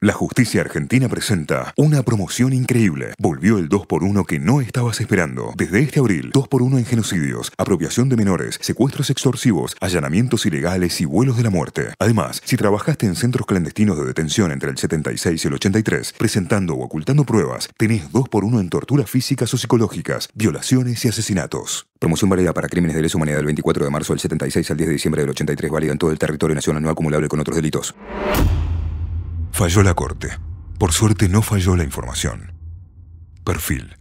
La justicia argentina presenta una promoción increíble. Volvió el 2x1 que no estabas esperando. Desde este abril, 2x1 en genocidios, apropiación de menores, secuestros extorsivos, allanamientos ilegales y vuelos de la muerte. Además, si trabajaste en centros clandestinos de detención entre el 76 y el 83, presentando o ocultando pruebas, tenés 2x1 en torturas físicas o psicológicas, violaciones y asesinatos. Promoción válida para crímenes de lesa humanidad del 24 de marzo del 76 al 10 de diciembre del 83, válida en todo el territorio nacional no acumulable con otros delitos. Falló la corte. Por suerte no falló la información. Perfil.